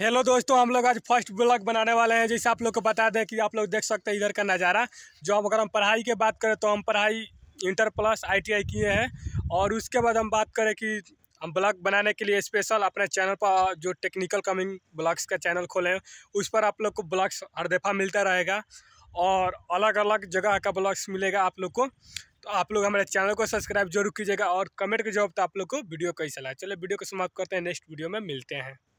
hello दोस्तों हम लोग आज फर्स्ट ब्लॉग बनाने वाले हैं जैसे आप लोग को बता दें कि आप लोग देख सकते हैं इधर का नज़ारा जो हम अगर हम पढ़ाई की बात करें तो हम पढ़ाई इंटर प्लस आईटीआई किए हैं और उसके बाद हम बात करें कि हम ब्लॉग बनाने के लिए स्पेशल अपने चैनल पर जो टेक्निकल कमिंग ब्लॉग्स का चैनल खोले हैं उस पर आप लोग को ब्लॉग्स हर दफ़ा मिलता रहेगा और अलग अलग जगह का ब्लॉग्स मिलेगा आप लोग को तो आप लोग हमारे चैनल को सब्सक्राइब जरूर कीजिएगा और कमेंट के जवाब तो आप लोग को वीडियो कैसे लगा चलिए वीडियो को समाप्त करते हैं नेक्स्ट वीडियो में मिलते हैं